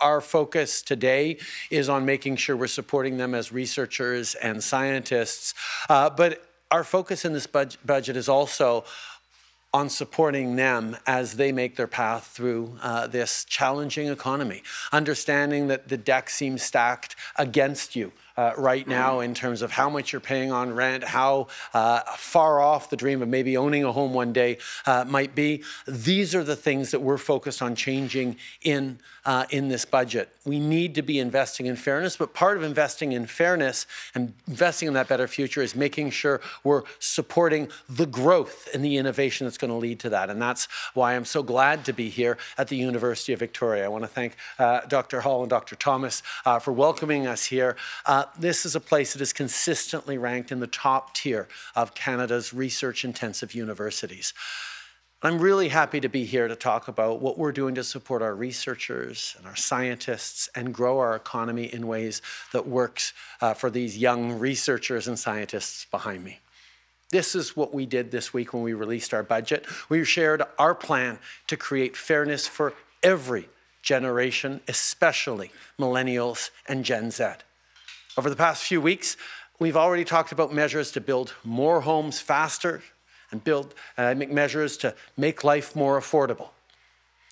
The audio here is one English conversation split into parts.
our focus today is on making sure we're supporting them as researchers and scientists. Uh, but our focus in this budget, budget is also on supporting them as they make their path through uh, this challenging economy, understanding that the deck seems stacked against you uh, right now in terms of how much you're paying on rent, how uh, far off the dream of maybe owning a home one day uh, might be. These are the things that we're focused on changing in, uh, in this budget. We need to be investing in fairness, but part of investing in fairness and investing in that better future is making sure we're supporting the growth and the innovation that's going to lead to that. And that's why I'm so glad to be here at the University of Victoria. I want to thank uh, Dr. Hall and Dr. Thomas uh, for welcoming us here. Uh, this is a place that is consistently ranked in the top tier of Canada's research intensive universities. I'm really happy to be here to talk about what we're doing to support our researchers and our scientists and grow our economy in ways that works uh, for these young researchers and scientists behind me. This is what we did this week when we released our budget. We shared our plan to create fairness for every generation, especially millennials and Gen Z. Over the past few weeks, we've already talked about measures to build more homes faster and build uh, make measures to make life more affordable.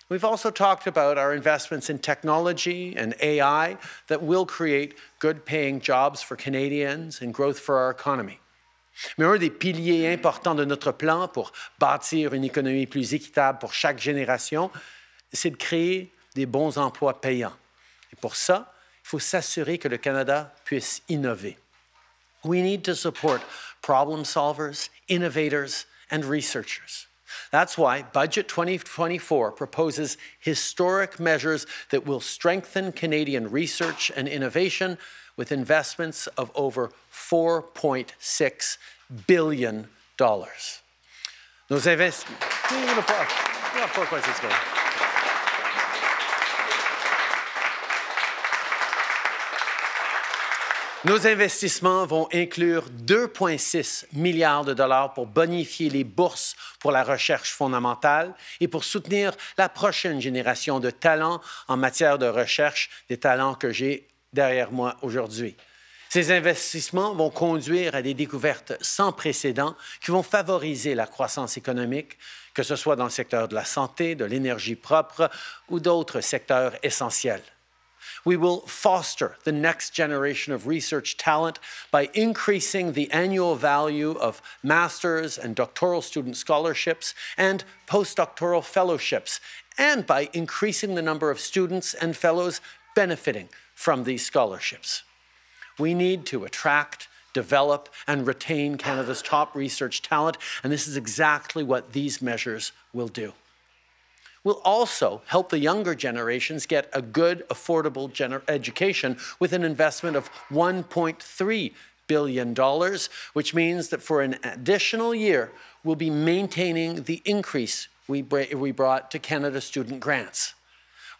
We've also talked about our investments in technology and AI that will create good paying jobs for Canadians and growth for our economy. Mais un des piliers importants de notre plan pour bâtir une économie plus équitable pour chaque génération, c'est de créer des bons emplois payants. Et pour ça, faut s'assurer que le Canada puisse innover. We need to support problem solvers, innovators, and researchers. That's why Budget 2024 proposes historic measures that will strengthen Canadian research and innovation with investments of over $4.6 billion. Nos investissements vont inclure 2,6 milliards de dollars pour bonifier les bourses pour la recherche fondamentale et pour soutenir la prochaine génération de talents en matière de recherche, des talents que j'ai derrière moi aujourd'hui. Ces investissements vont conduire à des découvertes sans précédent qui vont favoriser la croissance économique, que ce soit dans le secteur de la santé, de l'énergie propre ou d'autres secteurs essentiels. We will foster the next generation of research talent by increasing the annual value of master's and doctoral student scholarships and postdoctoral fellowships, and by increasing the number of students and fellows benefiting from these scholarships. We need to attract, develop, and retain Canada's top research talent, and this is exactly what these measures will do will also help the younger generations get a good, affordable education with an investment of $1.3 billion, which means that for an additional year, we'll be maintaining the increase we, we brought to Canada Student Grants.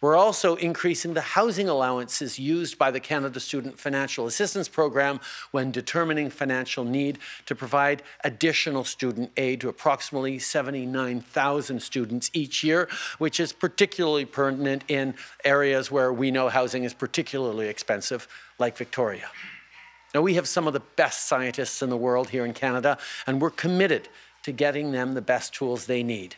We're also increasing the housing allowances used by the Canada Student Financial Assistance Program when determining financial need to provide additional student aid to approximately 79,000 students each year, which is particularly pertinent in areas where we know housing is particularly expensive, like Victoria. Now, we have some of the best scientists in the world here in Canada, and we're committed to getting them the best tools they need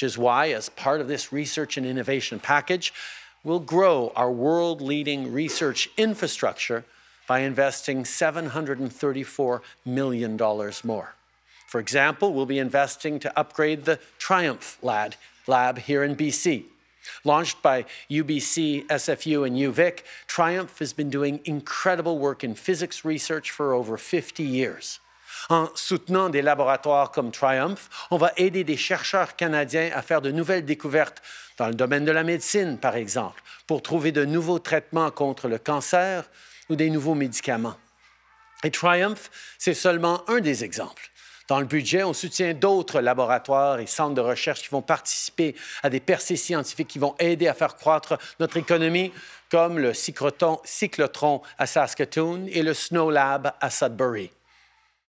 which is why, as part of this research and innovation package, we'll grow our world leading research infrastructure by investing $734 million more. For example, we'll be investing to upgrade the Triumph Lab, lab here in BC. Launched by UBC, SFU, and UVic, Triumph has been doing incredible work in physics research for over 50 years. En soutenant des laboratoires comme Triumph, on va aider des chercheurs canadiens à faire de nouvelles découvertes dans le domaine de la médecine, par exemple, pour trouver de nouveaux traitements contre le cancer ou des nouveaux médicaments. Et Triumph, c'est seulement un des exemples. Dans le budget, on soutient d'autres laboratoires et centres de recherche qui vont participer à des percées scientifiques qui vont aider à faire croître notre économie, comme le cyclotron à Saskatoon et le Snow Lab à Sudbury.